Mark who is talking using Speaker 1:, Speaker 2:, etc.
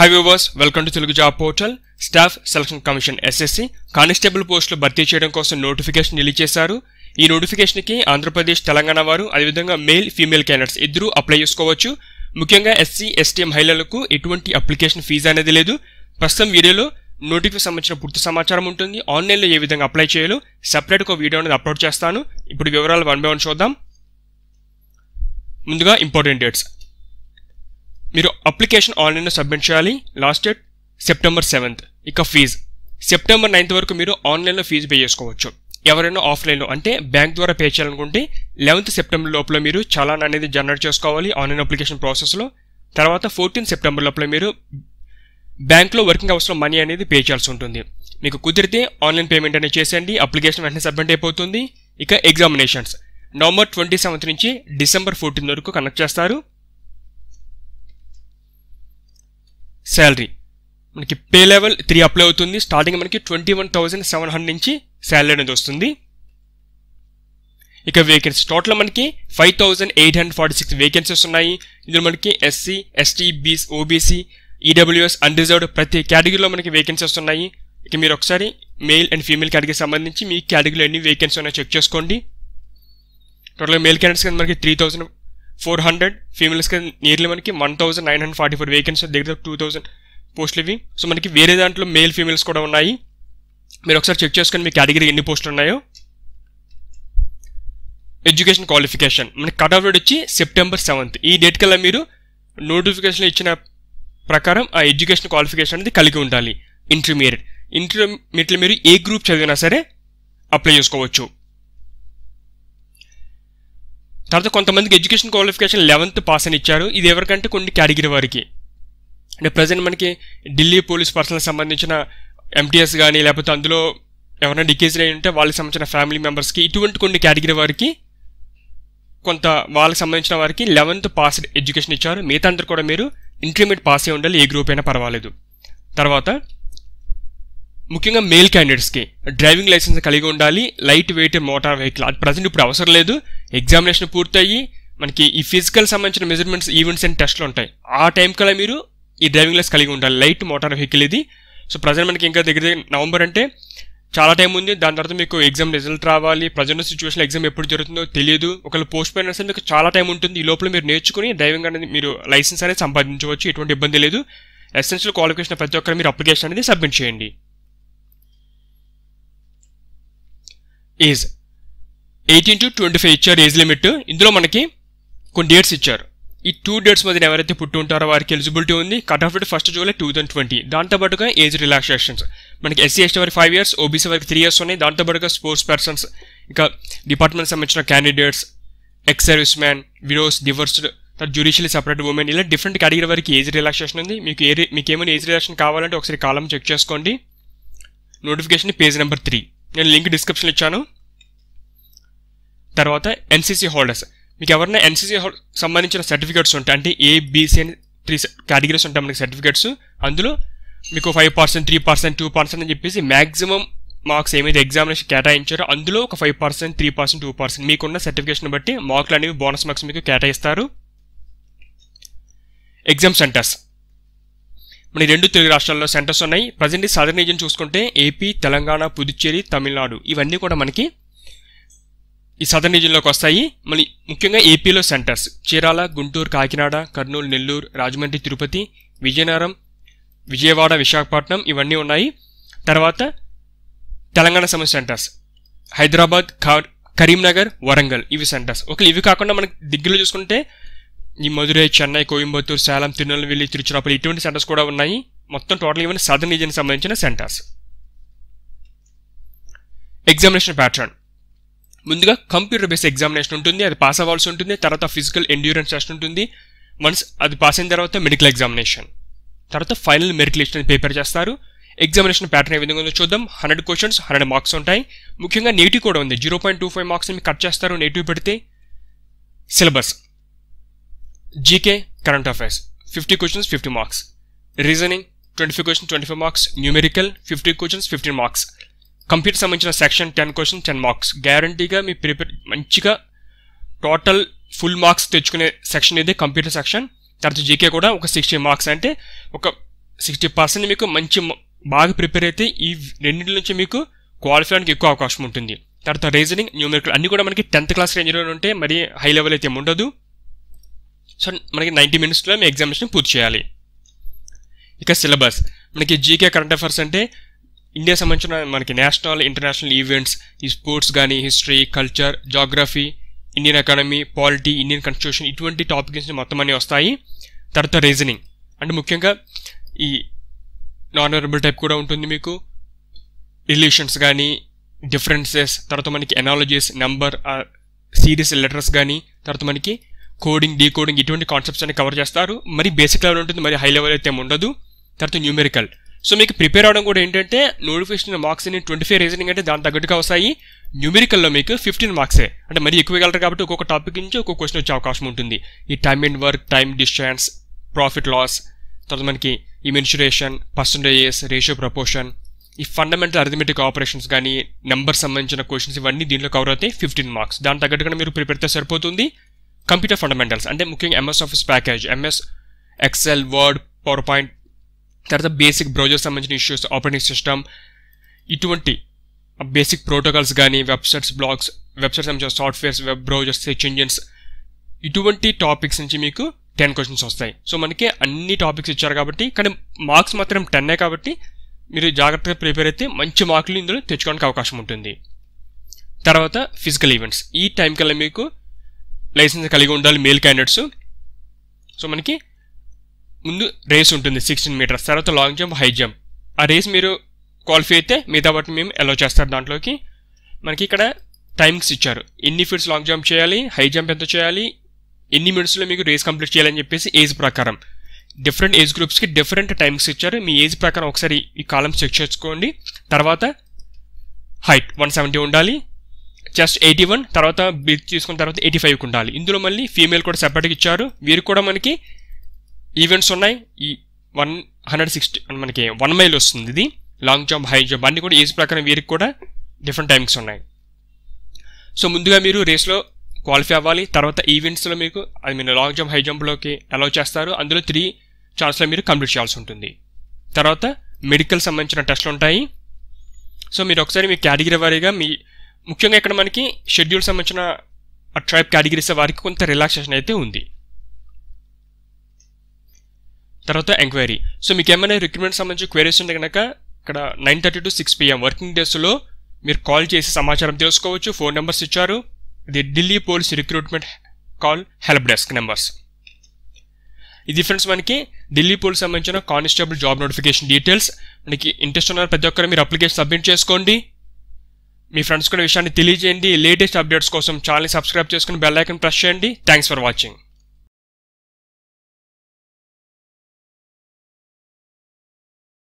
Speaker 1: high viewers welcome to Telugu job portal staff selection commission SSC constable పోస్టులు భర్తీ చేయడం కోసం నోటిఫికేషన్ రిలీజ్ చేశారు ఈ నోటిఫికేషన్కి ఆంధ్రప్రదేశ్ తెలంగాణ వారు అదేవిధంగా మేల్ ఫీమేల్ క్యాండిడేట్స్ ఇద్దరూ అప్లై చేసుకోవచ్చు ముఖ్యంగా ఎస్సీ ఎస్టీ మహిళలకు ఎటువంటి అప్లికేషన్ ఫీజు అనేది లేదు ప్రస్తుతం వీడియోలో నోటిఫికి సంబంధించిన పూర్తి సమాచారం ఉంటుంది ఆన్లైన్లో ఏ విధంగా అప్లై చేయాలో సెపరేట్గా వీడియో అనేది అప్లోడ్ చేస్తాను ఇప్పుడు వివరాలు వన్ బై వన్ చూద్దాం ముందుగా ఇంపార్టెంట్ డేట్స్ మీరు అప్లికేషన్ ఆన్లైన్లో సబ్మిట్ చేయాలి లాస్ట్ డేట్ సెప్టెంబర్ సెవెంత్ ఇక ఫీజు సెప్టెంబర్ నైన్త్ వరకు మీరు ఆన్లైన్లో ఫీజు పే చేసుకోవచ్చు ఎవరైనా ఆఫ్లైన్లో అంటే బ్యాంక్ ద్వారా పే చేయాలనుకుంటే లెవెంత్ సెప్టెంబర్ లోపల మీరు చలాన్ అనేది జనరేట్ చేసుకోవాలి ఆన్లైన్ అప్లికేషన్ ప్రాసెస్లో తర్వాత ఫోర్టీన్ సెప్టెంబర్ లోపల మీరు బ్యాంక్లో వర్కింగ్ అవసరం మనీ అనేది పే చేయాల్సి ఉంటుంది మీకు కుదిరితే ఆన్లైన్ పేమెంట్ అనేది చేసేయండి అప్లికేషన్ వెంటనే సబ్మిట్ అయిపోతుంది ఇక ఎగ్జామినేషన్స్ నవంబర్ ట్వంటీ సెవెంత్ నుంచి డిసెంబర్ ఫోర్టీన్ వరకు కనెక్ట్ చేస్తారు శాలరీ మనకి పే లెవెల్ త్రీ అప్లై అవుతుంది స్టార్టింగ్ మనకి twenty one thousand seven hundred నుంచి శాలరీ అనేది వస్తుంది ఇక వేకెన్సీ టోటల్ మనకి five thousand eight hundred forty six vacancies ఉన్నాయి ఇందులో మనకి ఎస్సీ ఎస్టీ బీస్ ఓబీసీ ఈడబ్ల్యూఎస్ అన్రిజర్వ్డ్ ప్రతి కేటగిరీలో మనకి వేకెన్సీస్ ఉన్నాయి ఇక మీరు ఒకసారి మేల్ అండ్ ఫీమేల్ కేటగిరీ సంబంధించి మీ కేటగిరీలో ఎన్ని వేకెన్సీ ఉన్నాయో చెక్ చేసుకోండి టోటల్ మేల్ క్యాండిడేట్స్ మనకి త్రీ థౌసండ్ ఫోర్ హండ్రెడ్ ఫీమేల్స్కి నియర్లీ మనకి one thousand nine hundred forty four vacancy దగ్గర టూ థౌసండ్ పోస్టులు ఇవి సో మనకి వేరే దాంట్లో మేల్ ఫీమేల్స్ కూడా ఉన్నాయి మీరు ఒకసారి చెక్ చేసుకుని మీ కేటగిరీ ఎన్ని పోస్టులు ఉన్నాయో ఎడ్యుకేషన్ క్వాలిఫికేషన్ మనకి కట్ ఆఫ్ డేట్ వచ్చి సెప్టెంబర్ సెవెంత్ ఈ డేట్ కల్లా మీరు నోటిఫికేషన్ ఇచ్చిన ప్రకారం ఆ ఎడ్యుకేషన్ క్వాలిఫికేషన్ అనేది కలిగి ఉండాలి ఇంటర్మీడియట్ ఇంటర్మీడియట్లో మీరు ఏ గ్రూప్ చదివినా సరే అప్లై చేసుకోవచ్చు తర్వాత కొంతమందికి ఎడ్యుకేషన్ క్వాలిఫికేషన్ లెవెన్త్ పాస్ అని ఇచ్చారు ఇది ఎవరికంటే కొన్ని కేటగిరీ వారికి అంటే ప్రజెంట్ మనకి ఢిల్లీ పోలీస్ పర్సనల్ సంబంధించిన ఎంటీఎస్ కానీ లేకపోతే అందులో ఎవరైనా డికేజీ అయి ఉంటే వాళ్ళకి సంబంధించిన ఫ్యామిలీ మెంబర్స్కి ఇటువంటి కొన్ని కేటగిరీ వారికి కొంత వాళ్ళకి సంబంధించిన వారికి లెవెన్త్ పాస్ ఎడ్యుకేషన్ ఇచ్చారు మిగతా అందరు కూడా మీరు ఇంటర్మీడియట్ పాస్ అయి ఉండాలి ఏ గ్రూప్ అయినా పర్వాలేదు తర్వాత ముఖ్యంగా మేల్ క్యాండిడేట్స్కి డ్రైవింగ్ లైసెన్స్ కలిగి ఉండాలి లైట్ వెయిట్ మోటార్ వెహికల్ అది ప్రజెంట్ ఇప్పుడు అవసరం లేదు ఎగ్జామినేషన్ పూర్తయ్యి మనకి ఈ ఫిజికల్ సంబంధించిన మెజర్మెంట్స్ ఈవెంట్స్ అండ్ టెస్ట్లు ఉంటాయి ఆ టైం కల్లా మీరు ఈ డ్రైవింగ్ లెస్ కలిగి ఉండాలి లైట్ మోటార్ వెహికల్ ఇది సో ప్రజెంట్ మనకి ఇంకా దగ్గర దగ్గర నవంబర్ అంటే చాలా టైం ఉంది దాని తర్వాత మీకు ఎగ్జామ్ రిజల్ట్ రావాలి ప్రజెంట్ సిచ్యువేషన్ ఎగ్జామ్ ఎప్పుడు జరుగుతుందో తెలియదు ఒకవేళ పోస్ట్ పోయిన సరే మీకు చాలా టైం ఉంటుంది ఈ లోపల మీరు నేర్చుకుని డ్రైవింగ్ అనేది మీరు లైసెన్స్ అనేది సంపాదించవచ్చు ఎటువంటి ఇబ్బంది లేదు ఎసెన్షియల్ క్వాలిఫికేషన్ ప్రతి ఒక్కరు మీరు అప్లికేషన్ అనేది సబ్మిట్ చేయండి age eighteen to twenty five ఇచ్చారు ఏజ్ లిమిట్ ఇందులో మనకి కొన్ని డేట్స్ ఇచ్చారు ఈ టూ డేట్స్ మధ్యన ఎవరైతే పుట్టి ఉంటారో వారికి ఎలిజిబిలిటీ ఉంది cut off date first July two thousand twenty దాంతోపాటుగా ఏజ్ రిలాక్సేషన్స్ మనకి ఎస్సీ ఎస్టీ వారికి ఫైవ్ ఇయర్స్ ఓబీసీ వారికి త్రీ ఇయర్స్ ఉన్నాయి దాంతోపాటుగా స్పోర్ట్స్ పర్సన్స్ ఇంకా డిపార్ట్మెంట్ సంబంధించిన candidates ex service man widows divorced తర్వాత జ్యుడిషియల్ సెపరేట్ ఉమెన్ ఇలా డిఫరెంట్ కేటగిరీ వరకు ఏజ్ రిలాక్సేషన్ ఉంది మీకు ఏ మీకు ఏమైనా ఏజ్ రిలాక్సేషన్ కావాలంటే ఒకసారి కాలం చెక్ చేసుకోండి నోటిఫికేషన్ పేజ్ నెంబర్ త్రీ నేను లింక్ డిస్క్రిప్షన్ ఇచ్చాను తర్వాత ఎన్సీసీ హోల్డర్స్ మీకు ఎవరైనా ఎన్సీసీ సంబంధించిన సర్టిఫికేట్స్ ఉంటాయి అంటే ఏబిసి అని త్రీ కేటగిరీస్ ఉంటాయి మనకి సర్టిఫికేట్స్ అందులో మీకు five percent three percent two percent అని చెప్పేసి మాక్సిమం మార్క్స్ ఏమైతే ఎగ్జామినేషన్ కేటాయించారో అందులో ఒక five percent three percent two percent మీకున్న సర్టిఫికేషన్ బట్టి మార్క్లు అనేవి బోనస్ మార్క్స్ మీకు కేటాయిస్తారు ఎగ్జామ్ సెంటర్స్ మన రెండు తెలుగు రాష్ట్రాల్లో సెంటర్స్ ఉన్నాయి ప్రజెంట్ సదర్ రీజియన్ చూసుకుంటే ఏపీ తెలంగాణ పుదుచ్చేరి తమిళనాడు ఇవన్నీ కూడా మనకి ఈ సదర్ రీజియన్లోకి వస్తాయి మళ్ళీ ముఖ్యంగా ఏపీలో సెంటర్స్ చీరాల గుంటూరు కాకినాడ కర్నూలు నెల్లూరు రాజమండ్రి తిరుపతి విజయనగరం విజయవాడ విశాఖపట్నం ఇవన్నీ ఉన్నాయి తర్వాత తెలంగాణ సమ సెంటర్స్ హైదరాబాద్ కరీంనగర్ వరంగల్ ఇవి సెంటర్స్ ఓకే ఇవి కాకుండా మనకి దగ్గరలో చూసుకుంటే ఈ మధురై చెన్నై కోయంబత్తూర్ సేలం తిరునెల్వేలి తిరుచిరాపల్లి ఇటువంటి సెంటర్స్ కూడా ఉన్నాయి మొత్తం టోటల్ ఇవన్నీ సదర్ రీజియన్కి సంబంధించిన సెంటర్స్ ఎగ్జామినేషన్ ప్యాటర్న్ ముందుగా కంప్యూటర్ బేస్ ఎగ్జామినేషన్ ఉంటుంది అది పాస్ అవ్వాల్సి ఉంటుంది తర్వాత ఫిజికల్ ఎండ్యూరెన్స్ టెస్ట్ ఉంటుంది మన్స్ అది పాస్ అయిన తర్వాత మెడికల్ ఎగ్జామినేషన్ తర్వాత ఫైనల్ మెరిట్ లిస్ట్ ప్రిపేర్ చేస్తారు ఎగ్జామినేషన్ ప్యాటర్న్ ఏ విధంగా ఉందో చూద్దాం హండ్రెడ్ క్వశ్చన్స్ హండ్రెడ్ మార్క్స్ ఉంటాయి ముఖ్యంగా నెగిటివ్ కూడా ఉంది zero point two five marks cut చేస్తారు నెగిటివ్ పెడితే syllabus GK current affairs fifty questions fifty marks reasoning twenty five questions twenty five marks numerical fifty questions fifteen marks computer సంబంధించిన section ten question ten marks గ్యారంటీగా మీ prepare మంచిగా total full marks తెచ్చుకునే section ఇది computer section తర్వాత GK కూడా ఒక sixty marks అంటే ఒక సిక్స్టీ పర్సెంట్ మీకు మంచి బాగా ప్రిపేర్ అయితే ఈ రెండింటి నుంచి మీకు క్వాలిఫై అవడానికి ఎక్కువ అవకాశం ఉంటుంది తర్వాత రీజనింగ్ న్యూమెరికల్ అన్ని కూడా మనకి టెన్త్ క్లాస్ రేంజ్లో ఉంటే మరి హై లెవెల్ అయితే ఉండదు సో మనకి నైంటీ మినిట్స్లో మీ ఎగ్జామినేషన్ పూర్తి చేయాలి ఇక సిలబస్ మనకి జీకే కరెంట్ అఫేర్స్ అంటే ఇండియా సంబంధించిన మనకి నేషనల్ ఇంటర్నేషనల్ ఈవెంట్స్ ఈ స్పోర్ట్స్ కానీ history culture geography Indian economy polity Indian constitution ఇటువంటి టాపిక్స్ మొత్తం అన్నీ వస్తాయి తర్వాత రీజనింగ్ అంటే ముఖ్యంగా ఈ నాన్ వెరబుల్ టైప్ కూడా ఉంటుంది మీకు రిలేషన్స్ కానీ డిఫరెన్సెస్ తర్వాత మనకి ఎనాలజీస్ నెంబర్ సిరీస్ లెటర్స్ కానీ తర్వాత మనకి కోడింగ్ డీకోడింగ్ ఇటువంటి కాన్సెప్ట్స్ అన్ని కవర్ చేస్తారు మరి బేసిక్ లెవెల్ ఉంటుంది మరి హై లెవెల్ అయితే ఉండదు తర్వాత న్యూమెరికల్ సో మీకు ప్రిపేర్ అవడం కూడా ఏంటంటే నోటిఫికేషన్ మార్క్స్ అన్ని ట్వంటీ ఫైవ్ రీజనింగ్ అంటే దాని తగ్గట్టుగా వస్తాయి న్యూమెరికల్లో మీకు ఫిఫ్టీన్ మార్క్సే అంటే మరీ ఎక్కువ వెళ్ళరు కాబట్టి ఒక్కొక్క టాపిక్ నుంచి ఒక్కొక్క క్వశ్చన్ వచ్చే అవకాశం ఉంటుంది ఈ time in work time distance profit loss తర్వాత మనకి ఈ మెన్సురేషన్ పర్సంటేజెస్ రేషియో ప్రపోర్షన్ ఈ ఫండమెంటల్ అర్థమెటిక్ ఆపరేషన్స్ కానీ నెంబర్ సంబంధించిన క్వశ్చన్స్ ఇవన్నీ దీంట్లో కవర్ అవుతాయి ఫిఫ్టీన్ మార్క్స్ దాని తగ్గట్టుగా మీరు ప్రిపేర్ అయితే సరిపోతుంది కంప్యూటర్ ఫండమెంటల్స్ అంటే ముఖ్యంగా MS Office package MS Excel Word PowerPoint తర్వాత బేసిక్ బ్రౌజర్ సంబంధించిన ఇష్యూస్ ఆపరేటింగ్ సిస్టమ్ ఇటువంటి బేసిక్ ప్రోటోకాల్స్ కానీ వెబ్సైట్స్ బ్లాగ్స్ వెబ్సైట్స్ సంబంధించిన softwares web browsers search engines ఇటువంటి టాపిక్స్ నుంచి మీకు టెన్ క్వశ్చన్స్ వస్తాయి సో మనకి అన్ని టాపిక్స్ ఇచ్చారు కాబట్టి కానీ మార్క్స్ మాత్రం టెన్నే కాబట్టి మీరు జాగ్రత్తగా ప్రిపేర్ అయితే మంచి మార్కులు ఇందులో తెచ్చుకోవడానికి అవకాశం ఉంటుంది తర్వాత ఫిజికల్ ఈవెంట్స్ ఈ టైం కల్లా మీకు లైసెన్స్ కలిగి ఉండాలి మేల్ క్యాండిడేట్స్ సో మనకి ముందు రేస్ ఉంటుంది సిక్స్టీన్ మీటర్స్ తర్వాత లాంగ్ జంప్ హై జంప్ ఆ రేస్ మీరు క్వాలిఫై అయితే మిగతా బట్టి మేము అలో చేస్తారు దాంట్లోకి మనకి ఇక్కడ టైమింగ్స్ ఇచ్చారు ఎన్ని ఫీట్స్ లాంగ్ జంప్ చేయాలి హై జంప్ ఎంత చేయాలి ఎన్ని మినిట్స్లో మీకు రేస్ కంప్లీట్ చేయాలని చెప్పేసి ఏజ్ ప్రకారం డిఫరెంట్ ఏజ్ గ్రూప్స్కి డిఫరెంట్ టైమ్స్ ఇచ్చారు మీ ఏజ్ ప్రకారం ఒకసారి ఈ కాలం చెక్ చేసుకోండి తర్వాత హైట్ వన్ సెవెంటీ ఉండాలి జస్ట్ ఎయిటీ వన్ తర్వాత బిగ్ తీసుకున్న తర్వాత ఎయిటీ ఫైవ్కి ఉండాలి ఇందులో మళ్ళీ ఫీమేల్ కూడా సెపరేట్గా ఇచ్చారు వీరు కూడా మనకి ఈవెంట్స్ ఉన్నాయి ఈ వన్ హండ్రెడ్ సిక్స్టీ మనకి వన్ మైల్ వస్తుంది ఇది లాంగ్ జంప్ హై జంప్ అన్ని కూడా ఏజ్ ప్రకారం వీరికి కూడా డిఫరెంట్ టైమింగ్స్ ఉన్నాయి సో ముందుగా మీరు రేస్లో క్వాలిఫై అవ్వాలి తర్వాత ఈవెంట్స్లో మీకు అది మీరు లాంగ్ జంప్ హై జంప్లోకి అలౌ చేస్తారు అందులో త్రీ ఛాన్స్లో మీరు కంప్లీట్ చేయాల్సి ఉంటుంది తర్వాత మెడికల్ సంబంధించిన టెస్ట్లు ఉంటాయి సో మీరు ఒకసారి మీ కేటగిరీ వారీగా మీ ముఖ్యంగా ఇక్కడ మనకి షెడ్యూల్ సంబంధించిన ట్రైబ్ కేటగిరీస్ వారికి కొంత రిలాక్సేషన్ అయితే ఉంది తర్వాత ఎంక్వైరీ సో మీకు ఏమైనా రిక్రూట్మెంట్ సంబంధించి క్వైరీస్ ఉంటే కనుక ఇక్కడ nine thirty to six PM working డేస్లో మీరు కాల్ చేసి సమాచారం తెలుసుకోవచ్చు ఫోన్ నెంబర్స్ ఇచ్చారు ఇది Delhi police recruitment call help desk numbers ఇది ఫ్రెండ్స్ మనకి ఢిల్లీ పోలీస్ సంబంధించిన కానిస్టేబుల్ జాబ్ నోటిఫికేషన్ డీటెయిల్స్ మనకి ఇంట్రెస్ట్ ఉన్న ప్రతి ఒక్కరు మీరు అప్లికేషన్ సబ్మిట్ చేసుకోండి మీ ఫ్రెండ్స్ కూడా విషయాన్ని తెలియజేయండి లేటెస్ట్ అప్డేట్స్ కోసం ఛానల్ని సబ్స్క్రైబ్ చేసుకుని బెల్ ఐకన్ ప్రెస్ చేయండి థ్యాంక్స్ ఫర్ వాచింగ్